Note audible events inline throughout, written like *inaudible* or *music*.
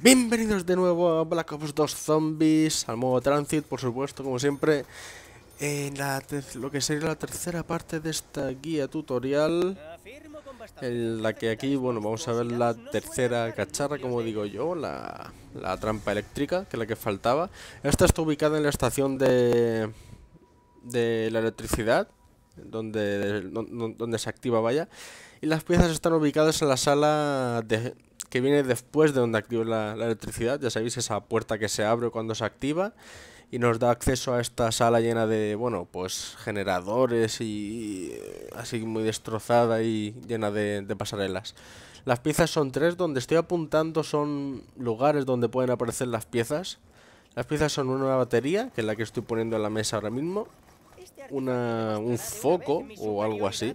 Bienvenidos de nuevo a Black Ops 2 Zombies, al modo Transit, por supuesto, como siempre, en la lo que sería la tercera parte de esta guía tutorial, en la que aquí, bueno, vamos a ver la tercera cacharra, como digo yo, la, trampa eléctrica, que es la que faltaba. Esta está ubicada en la estación de, de la electricidad, donde, donde se activa, vaya, y las piezas están ubicadas en la sala de que viene después de donde activo la, electricidad. Ya sabéis, esa puerta que se abre cuando se activa y nos da acceso a esta sala llena de, bueno, pues generadores y eh, así muy destrozada y llena de, de, pasarelas. Las piezas son tres, donde estoy apuntando son lugares donde pueden aparecer las piezas. Las piezas son una batería, que es la que estoy poniendo en la mesa ahora mismo, este una, un ¿eh? foco o algo así,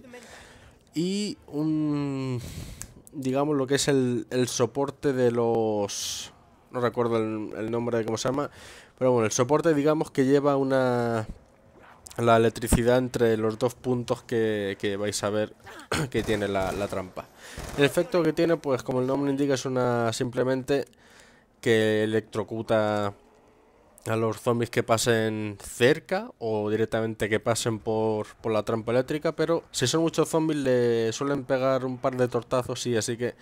y un, digamos, lo que es el, el soporte de los... No recuerdo el, nombre de cómo se llama, pero bueno, el soporte, digamos, que lleva una... La electricidad entre los dos puntos que, vais a ver *clears throat* que tiene la, la trampa. El efecto que tiene, pues como el nombre indica, es una simplemente que electrocuta a los zombies que pasen cerca o directamente que pasen por, por la trampa eléctrica, pero si son muchos zombies le suelen pegar un par de tortazos, y así que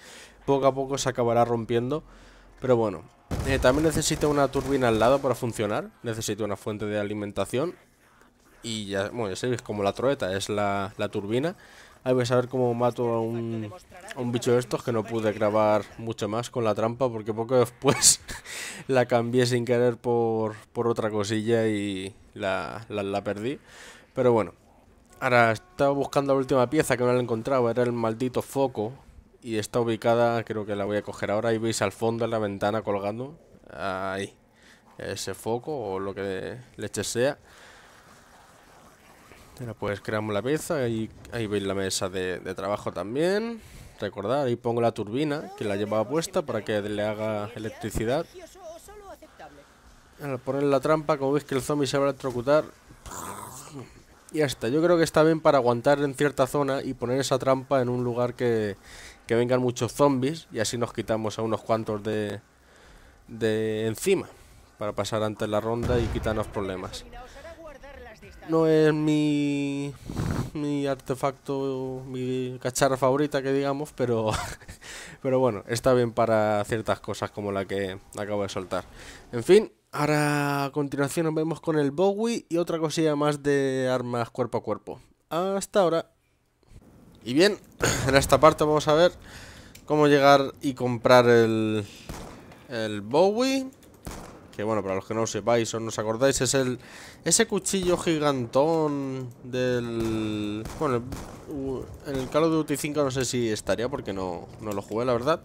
poco a poco se acabará rompiendo. Pero bueno, eh, también necesito una turbina al lado para funcionar, necesito una fuente de alimentación y ya, bueno, ya sabéis, como la troeta es la, turbina. Ahí vais a ver cómo mato a un, a un bicho de estos que no pude grabar mucho más con la trampa porque poco después la cambié sin querer por, por otra cosilla y la, perdí. Pero bueno, ahora estaba buscando la última pieza que no la encontraba, era el maldito foco. Y está ubicada, creo que la voy a coger ahora. Ahí veis al fondo de la ventana colgando. Ahí. Ese foco o lo que leche sea. Ahora pues creamos la pieza y ahí veis la mesa de, de trabajo también. Recordad, ahí pongo la turbina que la llevaba puesta para que le haga electricidad. Al poner la trampa, como veis que el zombie se va a electrocutar. Y hasta Yo creo que está bien para aguantar en cierta zona y poner esa trampa en un lugar que, vengan muchos zombies. Y así nos quitamos a unos cuantos de, de encima. Para pasar antes la ronda y quitarnos problemas. No es mi, mi artefacto, mi cacharra favorita que digamos, pero, *laughs* pero bueno, está bien para ciertas cosas como la que acabo de soltar. En fin, Ahora a continuación nos vemos con el Bowie y otra cosilla más de armas cuerpo a cuerpo. Hasta ahora. Y bien, *clears throat* en esta parte vamos a ver cómo llegar y comprar el, el Bowie. Que bueno, para los que no lo sepáis o no os acordáis, es el ese cuchillo gigantón del... Bueno, en el Call of Duty 5 no sé si estaría porque no, no lo jugué, la verdad.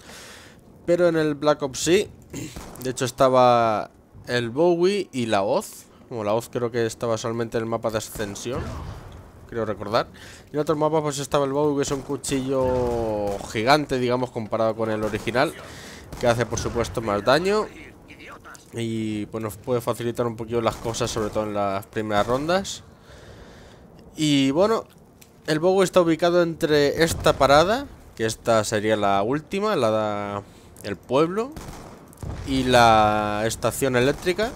Pero en el Black Ops sí. De hecho estaba el Bowie y la Oz Como la Oz creo que estaba solamente en el mapa de ascensión. Creo recordar. Y en otro mapa pues estaba el Bowie, que es un cuchillo gigante, digamos, comparado con el original. Que hace, por supuesto, más daño. Y pues nos puede facilitar un poquito las cosas, sobre todo en las primeras rondas. Y bueno, el Bowie está ubicado entre esta parada, que esta sería la última, la da el pueblo, y la estación eléctrica.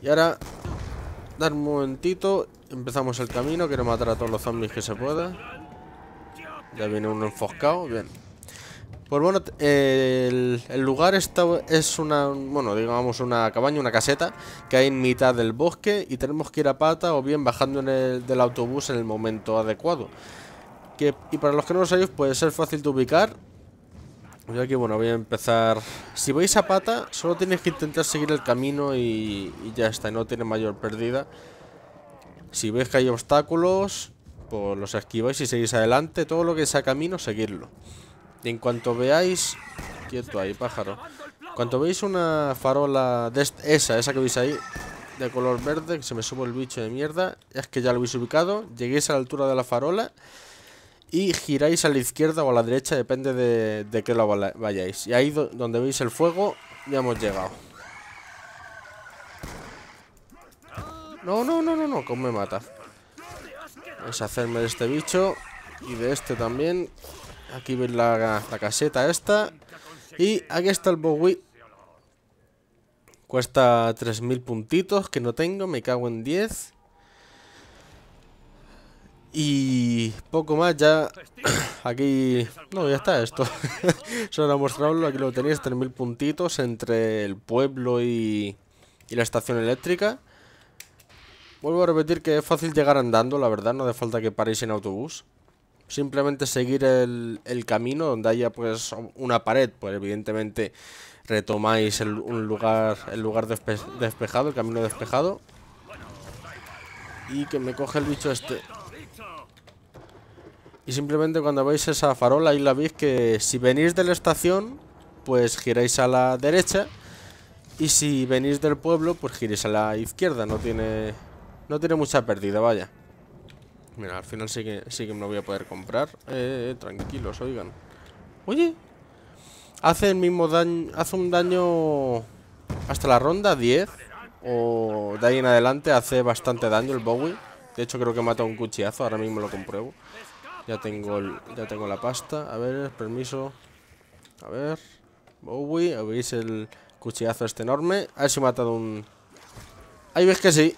Y ahora, dar un momentito, empezamos el camino, quiero matar a todos los zombies que se pueda. Ya viene uno enfoscado, bien. Pues bueno, el, lugar está, es una, bueno, digamos una cabaña, una caseta que hay en mitad del bosque y tenemos que ir a pata o bien bajando en el, del autobús en el momento adecuado. Que, y para los que no lo sabéis, puede ser fácil de ubicar yo aquí, bueno, voy a empezar... Si vais a pata, solo tenéis que intentar seguir el camino y, ya está, no tiene mayor pérdida. Si veis que hay obstáculos, pues los esquiváis y seguís adelante. Todo lo que sea camino, seguirlo. en cuanto veáis... Quieto ahí, pájaro. cuanto veis una farola de esa, esa que veis ahí, de color verde, que se me sube el bicho de mierda, es que ya lo habéis ubicado, lleguéis a la altura de la farola y giráis a la izquierda o a la derecha, depende de, de qué lado vayáis. Y ahí donde veis el fuego, ya hemos llegado. No, no, no, no, no, como me mata. Vamos a hacerme de este bicho y de este también. Aquí veis la, la caseta esta. Y aquí está el Bowie. Cuesta 3.000 puntitos que no tengo, me cago en 10. Y poco más, ya *clears throat* aquí... No, ya está esto. Solo *laughs* era mostrarlo, aquí lo tenéis, 3.000 puntitos entre el pueblo y, la estación eléctrica. Vuelvo a repetir que es fácil llegar andando, la verdad, no hace falta que paréis en autobús. Simplemente seguir el, camino donde haya pues una pared, pues evidentemente retomáis el, un lugar, el lugar despejado, el camino despejado. Y que me coge el bicho este... Y simplemente cuando veis esa farola ahí la veis que si venís de la estación, pues giráis a la derecha. Y si venís del pueblo, pues giréis a la izquierda. No tiene, no tiene mucha pérdida, vaya. Mira, al final sí que, sí que me lo voy a poder comprar. Eh, tranquilos, oigan. Oye, hace el mismo daño. Hace un daño hasta la ronda 10. O de ahí en adelante hace bastante daño el Bowie. De hecho, creo que mata un cuchillazo. Ahora mismo lo compruebo. Ya tengo, ya tengo la pasta. A ver, permiso. A ver. Bowie, ¿veis el cuchillazo este enorme? A ver si he matado un... Ahí ves que sí.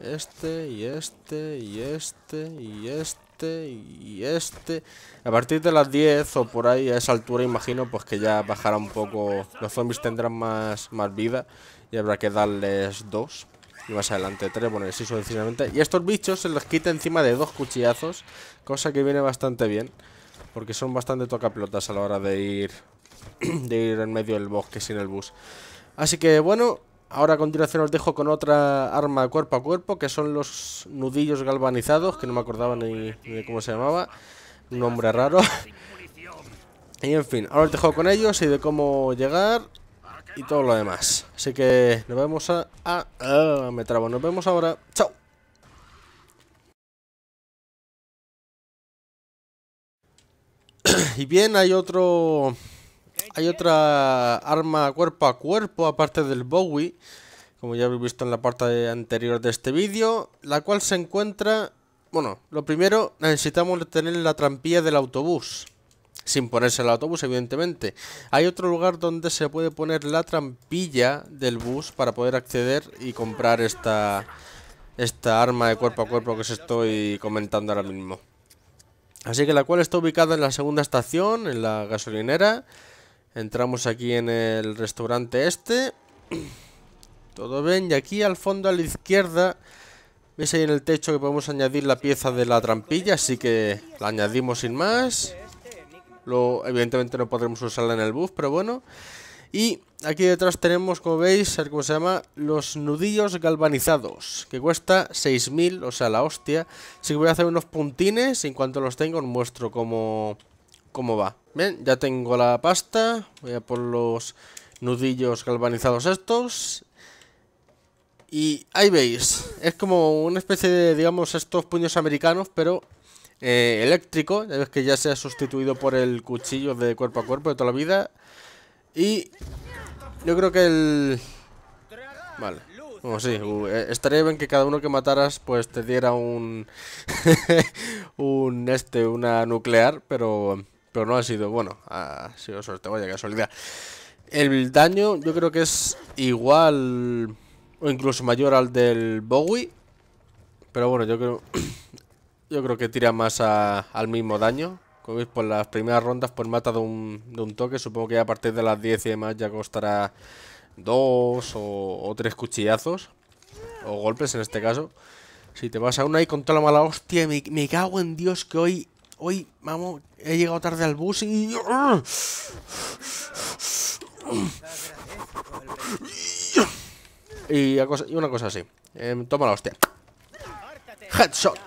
Este, y este, y este, y este, y este. A partir de las 10 o por ahí, a esa altura, imagino, pues que ya bajará un poco. Los zombies tendrán más, más vida y habrá que darles dos y más adelante tres, bueno, y así sucesivamente. Y estos bichos se los quita encima de dos cuchillazos, cosa que viene bastante bien, porque son bastante tocaplotas a la hora de ir, *clears throat* de ir en medio del bosque sin el bus. Así que bueno, ahora a continuación os dejo con otra arma cuerpo a cuerpo, que son los nudillos galvanizados, que no me acordaba ni, de cómo se llamaba, un nombre raro. *laughs* Y en fin, ahora os dejo con ellos y de cómo llegar y todo lo demás. Así que nos vemos a... me trabo, nos vemos ahora. ¡Chao! *clears throat* y bien, hay otro... Hay otra arma cuerpo a cuerpo, aparte del Bowie, como ya habéis visto en la parte anterior de este vídeo, la cual se encuentra... Bueno, lo primero, necesitamos tener la trampilla del autobús sin ponerse el autobús, evidentemente. Hay otro lugar donde se puede poner la trampilla del bus para poder acceder y comprar esta, esta arma de cuerpo a cuerpo que os estoy comentando ahora mismo. Así que la cual está ubicada en la segunda estación, en la gasolinera. Entramos aquí en el restaurante este. *clears throat* Todo bien, y aquí al fondo a la izquierda Veis ahí en el techo que podemos añadir la pieza de la trampilla Así que la añadimos sin más lo, evidentemente no podremos usarla en el buff, pero bueno. Y aquí detrás tenemos, como veis, a cómo se llama, los nudillos galvanizados, que cuesta 6.000, o sea, la hostia. Así que voy a hacer unos puntines y en cuanto los tengo os muestro cómo, cómo va. Bien, ya tengo la pasta, voy a por los nudillos galvanizados estos. Y ahí veis, es como una especie de, digamos, estos puños americanos, pero eh, eléctrico, ya ves que ya se ha sustituido por el cuchillo de cuerpo a cuerpo de toda la vida. Y yo creo que el... Vale. como sí, eh, estaría bien que cada uno que mataras pues te diera un... *laughs* un este, una nuclear, pero... Pero no ha sido, bueno, ha sido suerte, vaya casualidad. El daño yo creo que es igual o incluso mayor al del Bowie. Pero bueno, yo creo... Yo creo que tira más al mismo daño. Como veis, por las primeras rondas, pues mata de un, toque. Supongo que a partir de las 10 y demás ya costará dos o, o, tres cuchillazos. O golpes en este caso. Si te vas a una y con toda la mala hostia, me, me cago en Dios que hoy, hoy, vamos, he llegado tarde al bus y... Y una cosa así. toma la hostia. Headshot.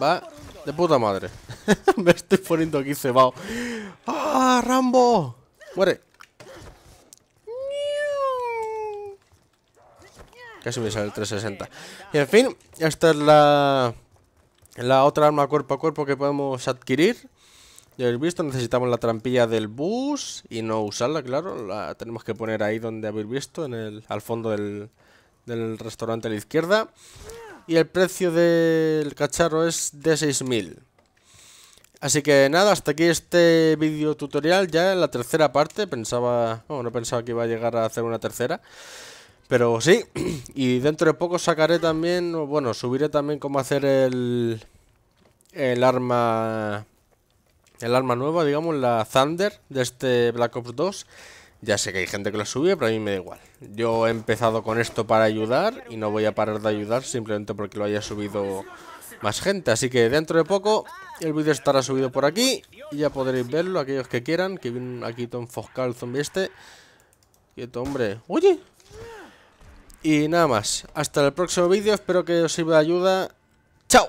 Va de puta madre. *laughs* Me estoy poniendo aquí cebado. ¡Ah, Rambo! ¡Muere! Casi me sale el 360. Y en fin, esta es la, la otra arma cuerpo a cuerpo que podemos adquirir. Ya habéis visto, necesitamos la trampilla del bus y no usarla, claro. La tenemos que poner ahí donde habéis visto, en el, al fondo del, del restaurante a la izquierda y el precio del cacharro es de 6000 Así que nada, hasta aquí este vídeo tutorial, ya en la tercera parte, pensaba, no pensaba que iba a llegar a hacer una tercera, pero sí, *clears throat* y dentro de poco sacaré también, bueno, subiré también cómo hacer el, el arma, el arma nueva, digamos, la Thunder de este Black Ops 2, ya sé que hay gente que lo sube, pero a mí me da igual. Yo he empezado con esto para ayudar y no voy a parar de ayudar simplemente porque lo haya subido más gente. Así que dentro de poco el vídeo estará subido por aquí y ya podréis verlo aquellos que quieran. Que viene aquí Tom el zombie este. Quieto, hombre. ¡Oye! Y nada más. Hasta el próximo vídeo. Espero que os sirva de ayuda. ¡Chao!